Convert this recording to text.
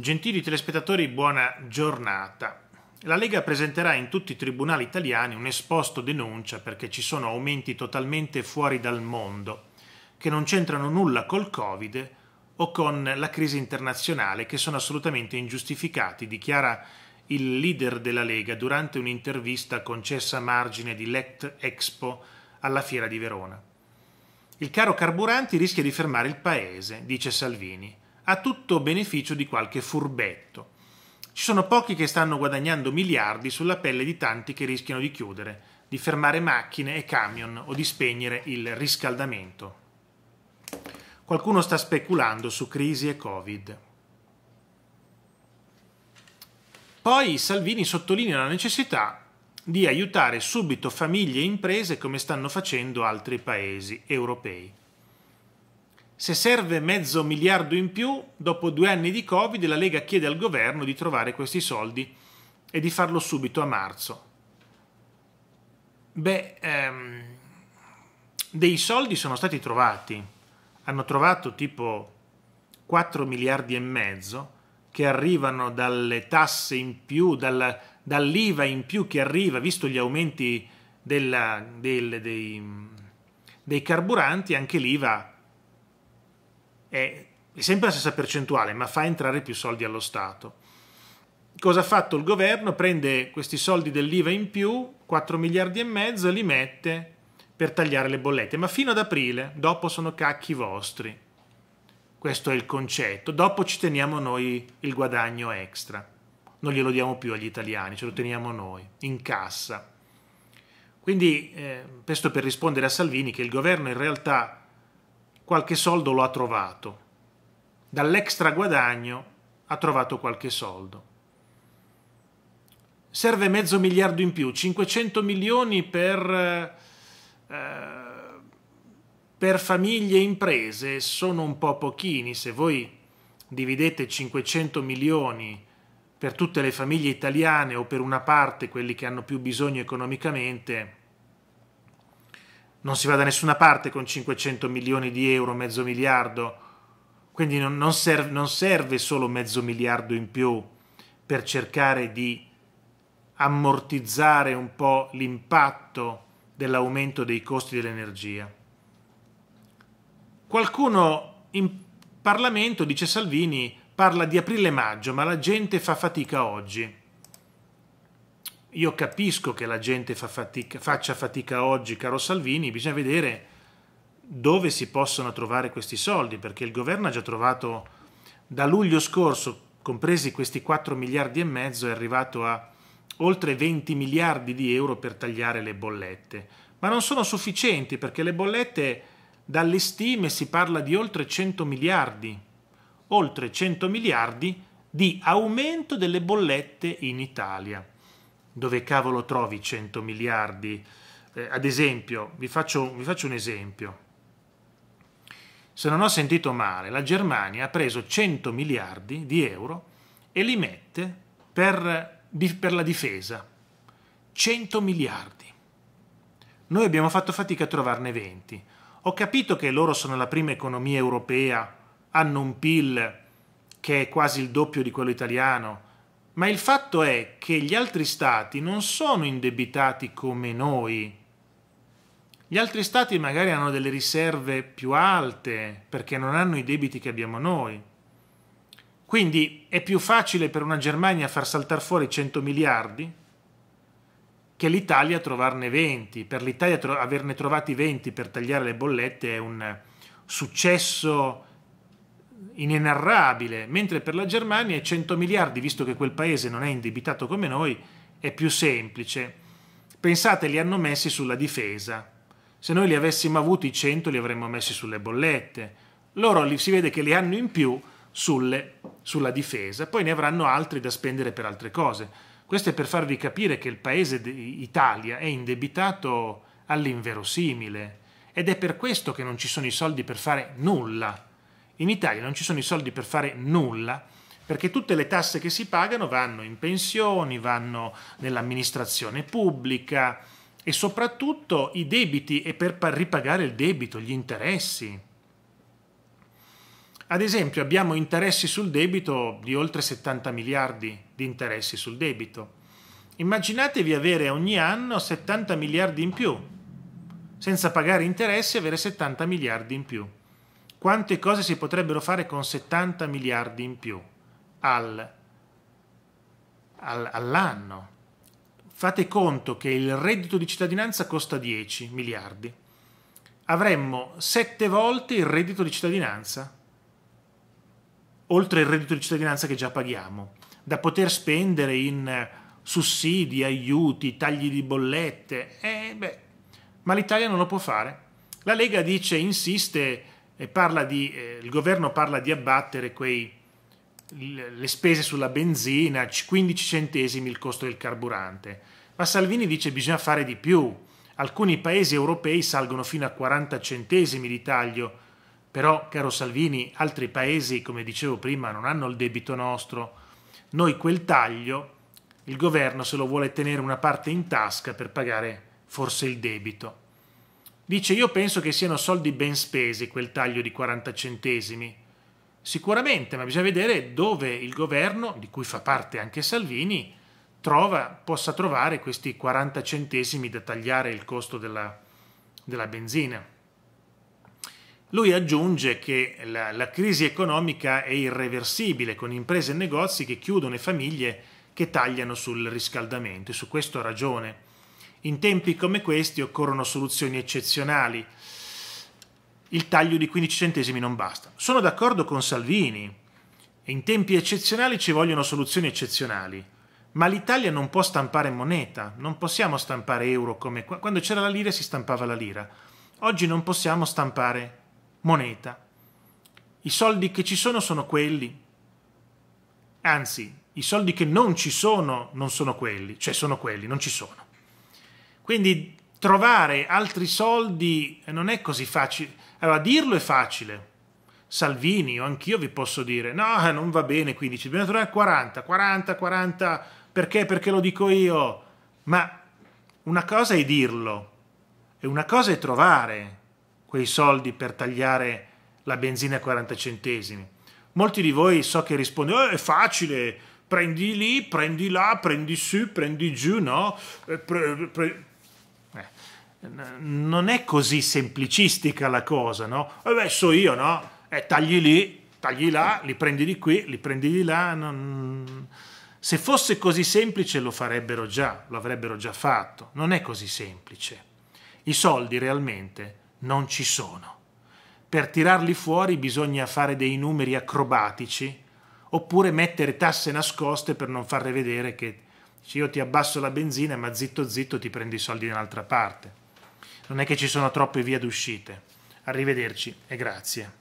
Gentili telespettatori, buona giornata. La Lega presenterà in tutti i tribunali italiani un esposto denuncia perché ci sono aumenti totalmente fuori dal mondo, che non c'entrano nulla col Covid o con la crisi internazionale, che sono assolutamente ingiustificati, dichiara il leader della Lega durante un'intervista concessa a margine di Lect Expo alla Fiera di Verona. Il caro carburanti rischia di fermare il paese, dice Salvini a tutto beneficio di qualche furbetto. Ci sono pochi che stanno guadagnando miliardi sulla pelle di tanti che rischiano di chiudere, di fermare macchine e camion o di spegnere il riscaldamento. Qualcuno sta speculando su crisi e Covid. Poi Salvini sottolinea la necessità di aiutare subito famiglie e imprese come stanno facendo altri paesi europei. Se serve mezzo miliardo in più, dopo due anni di Covid la Lega chiede al governo di trovare questi soldi e di farlo subito a marzo. Beh, ehm, dei soldi sono stati trovati. Hanno trovato tipo 4 miliardi e mezzo che arrivano dalle tasse in più, dal, dall'IVA in più che arriva, visto gli aumenti della, del, dei, dei carburanti, anche l'IVA è, sempre la stessa percentuale, ma fa entrare più soldi allo Stato. Cosa ha fatto il governo? Prende questi soldi dell'IVA in più, 4 miliardi e mezzo, li mette per tagliare le bollette, ma fino ad aprile, dopo sono cacchi vostri. Questo è il concetto. Dopo ci teniamo noi il guadagno extra. Non glielo diamo più agli italiani, ce lo teniamo noi, in cassa. Quindi, eh, questo per rispondere a Salvini, che il governo in realtà qualche soldo lo ha trovato, dall'extra guadagno ha trovato qualche soldo. Serve mezzo miliardo in più, 500 milioni per, eh, per famiglie e imprese sono un po' pochini, se voi dividete 500 milioni per tutte le famiglie italiane o per una parte quelli che hanno più bisogno economicamente, non si va da nessuna parte con 500 milioni di euro, mezzo miliardo. Quindi non, non, serve, non serve solo mezzo miliardo in più per cercare di ammortizzare un po' l'impatto dell'aumento dei costi dell'energia. Qualcuno in Parlamento, dice Salvini, parla di aprile-maggio, ma la gente fa fatica oggi io capisco che la gente fa fatica, faccia fatica oggi, caro Salvini, bisogna vedere dove si possono trovare questi soldi, perché il governo ha già trovato da luglio scorso, compresi questi 4 miliardi e mezzo, è arrivato a oltre 20 miliardi di euro per tagliare le bollette. Ma non sono sufficienti perché le bollette, dalle stime si parla di oltre 100 miliardi, oltre 100 miliardi di aumento delle bollette in Italia dove cavolo trovi 100 miliardi? Eh, ad esempio, vi faccio, vi faccio un esempio. Se non ho sentito male, la Germania ha preso 100 miliardi di euro e li mette per, per la difesa. 100 miliardi. Noi abbiamo fatto fatica a trovarne 20. Ho capito che loro sono la prima economia europea, hanno un PIL che è quasi il doppio di quello italiano, ma il fatto è che gli altri stati non sono indebitati come noi. Gli altri stati magari hanno delle riserve più alte perché non hanno i debiti che abbiamo noi. Quindi è più facile per una Germania far saltare fuori 100 miliardi che l'Italia trovarne 20. Per l'Italia tro- averne trovati 20 per tagliare le bollette è un successo inenarrabile, mentre per la Germania 100 miliardi, visto che quel paese non è indebitato come noi, è più semplice. Pensate, li hanno messi sulla difesa. Se noi li avessimo avuti i 100 li avremmo messi sulle bollette. Loro li, si vede che li hanno in più sulle, sulla difesa, poi ne avranno altri da spendere per altre cose. Questo è per farvi capire che il paese Italia è indebitato all'inverosimile ed è per questo che non ci sono i soldi per fare nulla in Italia non ci sono i soldi per fare nulla perché tutte le tasse che si pagano vanno in pensioni, vanno nell'amministrazione pubblica e soprattutto i debiti e per ripagare il debito, gli interessi. Ad esempio abbiamo interessi sul debito di oltre 70 miliardi di interessi sul debito. Immaginatevi avere ogni anno 70 miliardi in più, senza pagare interessi avere 70 miliardi in più quante cose si potrebbero fare con 70 miliardi in più al, al, all'anno. Fate conto che il reddito di cittadinanza costa 10 miliardi. Avremmo 7 volte il reddito di cittadinanza, oltre il reddito di cittadinanza che già paghiamo, da poter spendere in sussidi, aiuti, tagli di bollette. Eh, beh, ma l'Italia non lo può fare. La Lega dice, insiste, e di, eh, il governo parla di abbattere quei, le spese sulla benzina, 15 centesimi il costo del carburante. Ma Salvini dice che bisogna fare di più. Alcuni paesi europei salgono fino a 40 centesimi di taglio, però, caro Salvini, altri paesi, come dicevo prima, non hanno il debito nostro. Noi quel taglio, il governo se lo vuole tenere una parte in tasca per pagare forse il debito. Dice io penso che siano soldi ben spesi quel taglio di 40 centesimi. Sicuramente, ma bisogna vedere dove il governo, di cui fa parte anche Salvini, trova, possa trovare questi 40 centesimi da tagliare il costo della, della benzina. Lui aggiunge che la, la, crisi economica è irreversibile, con imprese e negozi che chiudono e famiglie che tagliano sul riscaldamento, e su questo ha ragione. In tempi come questi occorrono soluzioni eccezionali. Il taglio di 15 centesimi non basta. Sono d'accordo con Salvini. In tempi eccezionali ci vogliono soluzioni eccezionali. Ma l'Italia non può stampare moneta, non possiamo stampare euro come quando c'era la lira si stampava la lira. Oggi non possiamo stampare moneta. I soldi che ci sono sono quelli. Anzi, i soldi che non ci sono non sono quelli, cioè sono quelli, non ci sono. Quindi trovare altri soldi non è così facile. Allora, dirlo è facile. Salvini o anch'io vi posso dire, no, eh, non va bene 15, bisogna trovare 40, 40, 40, perché? Perché lo dico io. Ma una cosa è dirlo e una cosa è trovare quei soldi per tagliare la benzina a 40 centesimi. Molti di voi so che rispondono, eh, è facile, prendi lì, prendi là, prendi su, prendi giù, no? Eh, pre, pre, non è così semplicistica la cosa, no? Eh so io, no? Eh, tagli lì, tagli là, li prendi di qui, li prendi di là. Non... Se fosse così semplice lo farebbero già, lo avrebbero già fatto. Non è così semplice. I soldi realmente non ci sono. Per tirarli fuori bisogna fare dei numeri acrobatici oppure mettere tasse nascoste per non farle vedere che io ti abbasso la benzina ma zitto zitto ti prendi i soldi da un'altra parte non è che ci sono troppe vie d'uscite. Arrivederci e grazie.